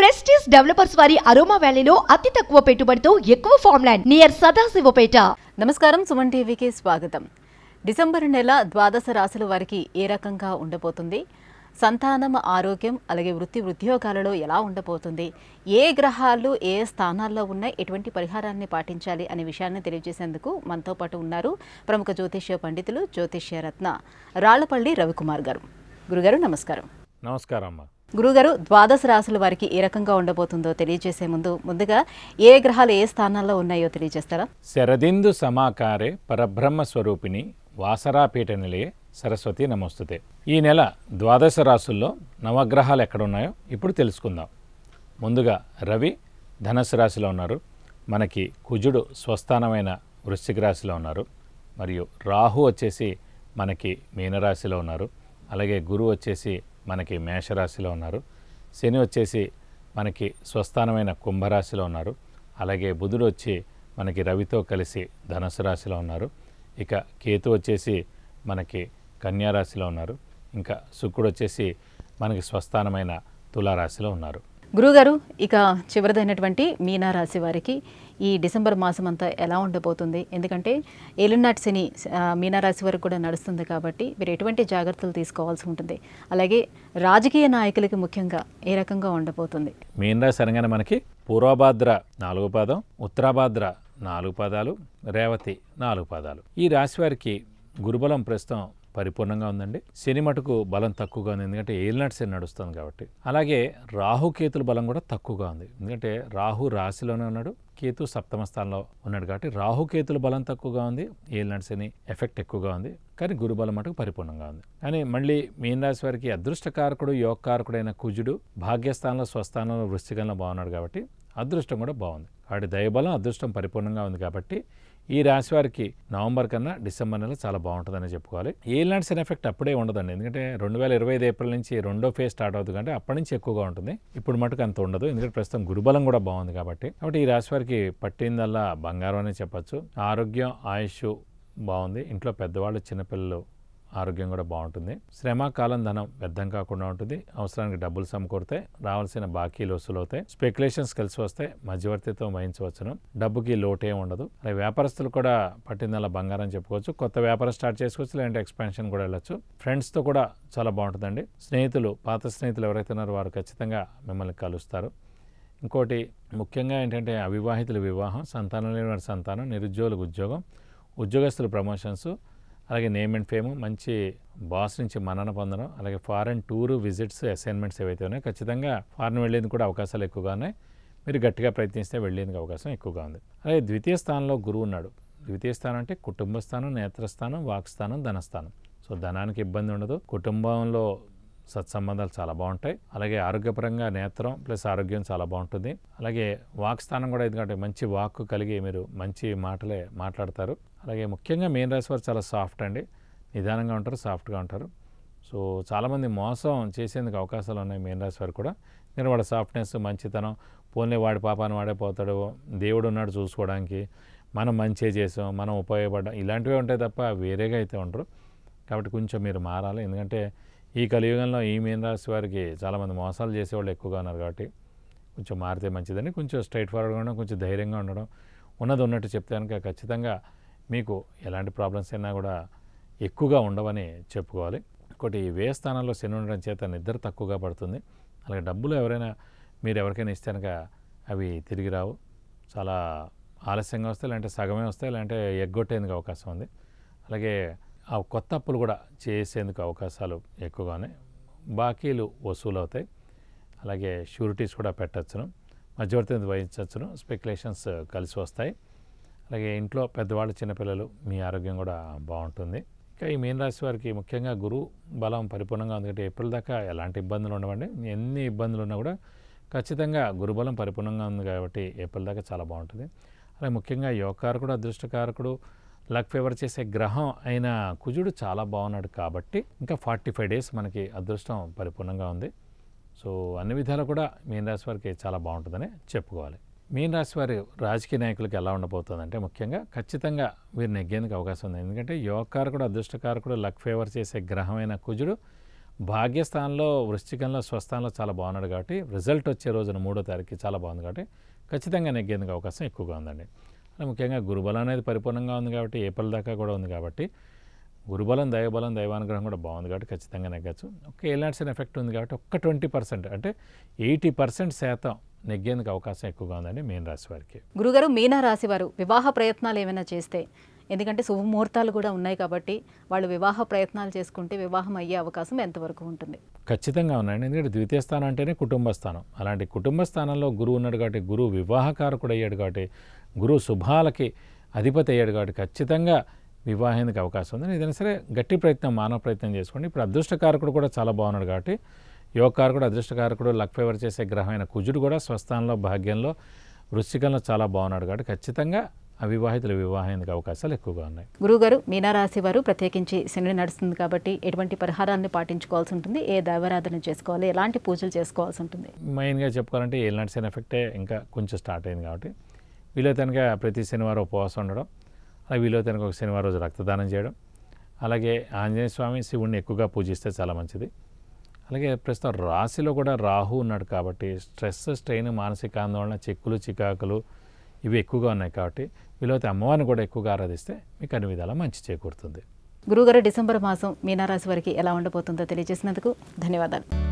prestige developers వారి aroma వ్యాలీలో అతి తక్కువ పెట్టుబడితో ఎక్కువ ఫార్మ్లాండ్ నియర్ సదాశివపేట నమస్కారం సుమన్ టీవీకి స్వాగతం డిసెంబర్ నెల ద్వాదశ రాశుల వారికి ఏ రకంగా ఉండబోతుంది సంతానం ఆరోగ్యం అలాగే వృత్తి ఉద్యోగాలలో ఎలా ఉండబోతుంది ఏ గ్రహాలు ఏ స్థానాల్లో ఉన్నాయి ఎటువంటి పరిహారాన్ని పాటించాలి అనే విషయాన్ని తెలియజేసేందుకు మనతో పాటు ఉన్నారు ప్రముఖ జ్యోతిష్య పండితులు జ్యోతిష్య రత్న రాళ్లపల్లి రవికుమార్ గారు గురుగారు నమస్కారం నమస్కారం అమ్మా గురుగారు ద్వాదశ రాశుల వారికి ఏ రకంగా ఉండబోతుందో తెలియజేసే ముందు ముందుగా ఏ గ్రహాలు ఏ స్థానాల్లో ఉన్నాయో తెలియజేస్తారా శరదిందు సమాకారే పరబ్రహ్మ స్వరూపిణి వాసరాపీఠ నిలయే సరస్వతి నమోస్తుతే ఈ నెల ద్వాదశ రాశుల్లో నవగ్రహాలు ఎక్కడున్నాయో ఇప్పుడు తెలుసుకుందాం ముందుగా రవి ధనసు రాశిలో ఉన్నారు మనకి కుజుడు స్వస్థానమైన వృశ్చిక రాశిలో ఉన్నారు మరియు రాహు వచ్చేసి మనకి మీనరాశిలో ఉన్నారు అలాగే గురువు వచ్చేసి మనకి మేషరాశిలో ఉన్నారు శని వచ్చేసి మనకి స్వస్థానమైన కుంభరాశిలో ఉన్నారు అలాగే బుధుడు వచ్చి మనకి రవితో కలిసి ధనుసు రాశిలో ఉన్నారు ఇక కేతు వచ్చేసి మనకి కన్యారాశిలో ఉన్నారు ఇంకా శుక్రుడు వచ్చేసి మనకి స్వస్థానమైన తులారాశిలో ఉన్నారు గురుగారు ఇక చివరిదైనటువంటి మీనారాశి వారికి ఈ డిసెంబర్ మాసం అంతా ఎలా ఉండబోతుంది ఎందుకంటే ఏలినాటి శని మీనారాశి వరకు కూడా నడుస్తుంది కాబట్టి మీరు ఎటువంటి జాగ్రత్తలు తీసుకోవాల్సి ఉంటుంది అలాగే రాజకీయ నాయకులకి ముఖ్యంగా ఏ రకంగా ఉండబోతుంది మీనరాశి అనగానే మనకి పూర్వభాద్ర నాలుగు పాదం ఉత్తరాభాద్ర నాలుగు పాదాలు రేవతి నాలుగు పాదాలు ఈ రాశి వారికి గురుబలం ప్రస్తుతం పరిపూర్ణంగా ఉందండి శని మటుకు బలం తక్కువగా ఉంది ఎందుకంటే ఏలినాటి శని నడుస్తుంది కాబట్టి అలాగే రాహుకేతుల బలం కూడా తక్కువగా ఉంది ఎందుకంటే రాహు రాశిలోనే ఉన్నాడు కేతు సప్తమ స్థానంలో ఉన్నాడు కాబట్టి రాహుకేతుల బలం తక్కువగా ఉంది ఏలినాటి శని ఎఫెక్ట్ ఎక్కువగా ఉంది కానీ గురుబలం మటుకు పరిపూర్ణంగా ఉంది కానీ మళ్ళీ మీనరాశి వారికి అదృష్టకారకుడు యోగకారకుడైన కుజుడు భాగ్యస్థానంలో స్వస్థానంలో వృష్టికంలో బాగున్నాడు కాబట్టి అదృష్టం కూడా బాగుంది వాటి దైవబలం అదృష్టం పరిపూర్ణంగా ఉంది కాబట్టి ఈ రాశి వారికి నవంబర్ కన్నా డిసెంబర్ నెల చాలా బాగుంటుందని చెప్పుకోవాలి ఏలాంటి సైన్ ఎఫెక్ట్ అప్పుడే ఉండదండి ఎందుకంటే రెండు వేల ఇరవై ఐదు ఏప్రిల్ నుంచి రెండో ఫేజ్ స్టార్ట్ అవుతుంది అంటే అప్పటి నుంచి ఎక్కువగా ఉంటుంది ఇప్పుడు మటుకు అంత ఉండదు ఎందుకంటే ప్రస్తుతం గురుబలం కూడా బాగుంది కాబట్టి కాబట్టి ఈ రాశి వారికి పట్టిందల్లా బంగారం అనే చెప్పచ్చు ఆరోగ్యం ఆయుష్ బాగుంది ఇంట్లో పెద్దవాళ్ళు చిన్నపిల్లలు ఆరోగ్యం కూడా బాగుంటుంది శ్రమ కాలం ధనం వ్యర్థం కాకుండా ఉంటుంది అవసరానికి డబ్బులు సమకూరుతాయి రావాల్సిన బాకీలు వసూలు అవుతాయి స్పెక్యులేషన్స్ కలిసి వస్తాయి మధ్యవర్తిత్వం వహించవచ్చును డబ్బుకి లోటే ఉండదు అలాగే వ్యాపారస్తులు కూడా పట్టిందల బంగారం చెప్పుకోవచ్చు కొత్త వ్యాపారం స్టార్ట్ చేసుకోవచ్చు లేదంటే ఎక్స్పాన్షన్ కూడా వెళ్ళచ్చు ఫ్రెండ్స్తో కూడా చాలా బాగుంటుందండి స్నేహితులు పాత స్నేహితులు ఎవరైతే ఉన్నారో వారు ఖచ్చితంగా మిమ్మల్ని కలుస్తారు ఇంకోటి ముఖ్యంగా ఏంటంటే అవివాహితుల వివాహం సంతానం లేని వారి సంతానం నిరుద్యోగులకు ఉద్యోగం ఉద్యోగస్తుల ప్రమోషన్స్ అలాగే నేమ్ అండ్ ఫేమ్ మంచి బాస్ నుంచి మన్నన పొందడం అలాగే ఫారెన్ టూరు విజిట్స్ అసైన్మెంట్స్ ఏవైతే ఉన్నాయో ఖచ్చితంగా ఫారెన్ వెళ్ళేందుకు కూడా అవకాశాలు ఎక్కువగా ఉన్నాయి మీరు గట్టిగా ప్రయత్నిస్తే వెళ్ళేందుకు అవకాశం ఎక్కువగా ఉంది అలాగే ద్వితీయ స్థానంలో గురువు ఉన్నాడు ద్వితీయ స్థానం అంటే కుటుంబ స్థానం నేత్రస్థానం వాక్స్థానం ధనస్థానం సో ధనానికి ఇబ్బంది ఉండదు కుటుంబంలో సత్సంబంధాలు చాలా బాగుంటాయి అలాగే ఆరోగ్యపరంగా నేత్రం ప్లస్ ఆరోగ్యం చాలా బాగుంటుంది అలాగే వాక్ స్థానం కూడా ఎందుకంటే మంచి వాక్ కలిగి మీరు మంచి మాటలే మాట్లాడతారు అలాగే ముఖ్యంగా మెయిన్ రాశి వారు చాలా సాఫ్ట్ అండి నిదానంగా ఉంటారు సాఫ్ట్గా ఉంటారు సో చాలామంది మోసం చేసేందుకు అవకాశాలు ఉన్నాయి మెయిన్ రాశి వారు కూడా నేను వాడి సాఫ్ట్నెస్ మంచితనం పోన్లే వాడి పాపాన్ని వాడే పోతాడు దేవుడు ఉన్నాడు చూసుకోవడానికి మనం మంచి చేసాం మనం ఉపయోగపడ్డాం ఇలాంటివే ఉంటాయి తప్ప వేరేగా అయితే ఉండరు కాబట్టి కొంచెం మీరు మారాలి ఎందుకంటే ఈ కలియుగంలో ఈ మీన రాశి వారికి చాలామంది మోసాలు చేసేవాళ్ళు ఎక్కువగా ఉన్నారు కాబట్టి కొంచెం మారితే మంచిదని కొంచెం స్ట్రైట్ ఫార్వర్డ్గా ఉండడం కొంచెం ధైర్యంగా ఉండడం ఉన్నది ఉన్నట్టు చెప్తే కనుక ఖచ్చితంగా మీకు ఎలాంటి ప్రాబ్లమ్స్ అయినా కూడా ఎక్కువగా ఉండవని చెప్పుకోవాలి ఒకటి వ్యయ స్థానంలో శని ఉండడం చేత నిద్ర తక్కువగా పడుతుంది అలాగే డబ్బులు ఎవరైనా మీరు ఎవరికైనా ఇస్తే అవి తిరిగి రావు చాలా ఆలస్యంగా వస్తాయి లేదంటే సగమే వస్తాయి లేదంటే ఎగ్గొట్టేందుకు అవకాశం ఉంది అలాగే ఆ కొత్త అప్పులు కూడా చేసేందుకు అవకాశాలు ఎక్కువగానే బాకీలు వసూలు అవుతాయి అలాగే షూరిటీస్ కూడా పెట్టచ్చును మధ్యవర్తి వహించవచ్చును స్పెక్యులేషన్స్ కలిసి వస్తాయి అలాగే ఇంట్లో పెద్దవాళ్ళు చిన్నపిల్లలు మీ ఆరోగ్యం కూడా బాగుంటుంది ఇంకా ఈ మీన రాశి వారికి ముఖ్యంగా గురు బలం పరిపూర్ణంగా ఉంది ఏప్రిల్ దాకా ఎలాంటి ఇబ్బందులు ఉండవండి ఎన్ని ఇబ్బందులు ఉన్నా కూడా ఖచ్చితంగా గురుబలం పరిపూర్ణంగా ఉంది కాబట్టి ఏప్రిల్ దాకా చాలా బాగుంటుంది అలాగే ముఖ్యంగా యోగకారకుడు అదృష్టకారకుడు లక్ ఫేవర్ చేసే గ్రహం అయిన కుజుడు చాలా బాగున్నాడు కాబట్టి ఇంకా ఫార్టీ ఫైవ్ డేస్ మనకి అదృష్టం పరిపూర్ణంగా ఉంది సో అన్ని విధాలు కూడా రాశి వారికి చాలా బాగుంటుందని చెప్పుకోవాలి మీనరాశి వారి రాజకీయ నాయకులకు ఎలా అంటే ముఖ్యంగా ఖచ్చితంగా వీరు నెగ్గేందుకు అవకాశం ఉంది ఎందుకంటే యోగకారకుడు అదృష్టకారకుడు లక్ ఫేవర్ చేసే గ్రహమైన కుజుడు భాగ్యస్థానంలో వృష్టికంలో స్వస్థానంలో చాలా బాగున్నాడు కాబట్టి రిజల్ట్ వచ్చే రోజున మూడో తారీఖు చాలా బాగుంది కాబట్టి ఖచ్చితంగా నెగ్గేందుకు అవకాశం ఎక్కువగా ఉందండి ముఖ్యంగా గురుబలం అనేది పరిపూర్ణంగా ఉంది కాబట్టి ఏప్రిల్ దాకా కూడా ఉంది కాబట్టి గురుబలం దైవబలం దైవానుగ్రహం కూడా బాగుంది కాబట్టి ఖచ్చితంగా నెగ్గచ్చు ఒక ఎలాంటి ఎఫెక్ట్ ఉంది కాబట్టి ఒక్క ట్వంటీ పర్సెంట్ అంటే ఎయిటీ పర్సెంట్ శాతం నెగ్గేందుకు అవకాశం ఎక్కువగా ఉందండి మీన రాశి వారికి గురుగారు మీనా రాశి వారు వివాహ ప్రయత్నాలు ఏమైనా చేస్తే ఎందుకంటే శుభముహూర్తాలు కూడా ఉన్నాయి కాబట్టి వాళ్ళు వివాహ ప్రయత్నాలు చేసుకుంటే వివాహం అయ్యే అవకాశం ఎంతవరకు ఉంటుంది ఖచ్చితంగా ఉన్నాయండి ఎందుకంటే ద్వితీయ స్థానం అంటేనే కుటుంబ స్థానం అలాంటి కుటుంబ స్థానంలో గురువు ఉన్నాడు కాబట్టి గురువు వివాహకారకుడు అయ్యాడు కాబట్టి గురువు శుభాలకి అధిపతి అయ్యాడు కాబట్టి ఖచ్చితంగా వివాహానికి అవకాశం ఉంది ఏదైనా సరే గట్టి ప్రయత్నం మానవ ప్రయత్నం చేసుకోండి ఇప్పుడు అదృష్టకారకుడు కూడా చాలా బాగున్నాడు కాబట్టి యోగకారకుడు అదృష్టకారకుడు లక్ ఫేవర్ చేసే గ్రహమైన కుజుడు కూడా స్వస్థానంలో భాగ్యంలో వృశ్చికంలో చాలా బాగున్నాడు కాబట్టి ఖచ్చితంగా అవివాహితులు వివాహానికి అవకాశాలు ఎక్కువగా ఉన్నాయి గురుగారు మీనారాశి వారు ప్రత్యేకించి శని నడుస్తుంది కాబట్టి ఎటువంటి పరిహారాన్ని పాటించుకోవాల్సి ఉంటుంది ఏ దైవారాధన చేసుకోవాలి ఎలాంటి పూజలు చేసుకోవాల్సి ఉంటుంది మెయిన్గా చెప్పుకోవాలంటే ఏలినాటి శని ఎఫెక్టే ఇంకా కొంచెం స్టార్ట్ అయింది కాబట్టి వీలైతేనగా ప్రతి శనివారం ఉపవాసం ఉండడం అలాగే వీలైతేనక ఒక శనివారం రోజు రక్తదానం చేయడం అలాగే ఆంజనేయ స్వామి శివుణ్ణి ఎక్కువగా పూజిస్తే చాలా మంచిది అలాగే ప్రస్తుతం రాశిలో కూడా రాహు ఉన్నాడు కాబట్టి స్ట్రెస్ స్ట్రెయిన్ మానసిక ఆందోళన చిక్కులు చికాకులు ఇవి ఎక్కువగా ఉన్నాయి కాబట్టి వీలైతే అమ్మవారిని కూడా ఎక్కువగా ఆరాధిస్తే మీకు అన్ని విధాలా మంచి చేకూరుతుంది గురుగారు డిసెంబర్ మాసం మీనారాశి వారికి ఎలా ఉండబోతుందో తెలియజేసినందుకు ధన్యవాదాలు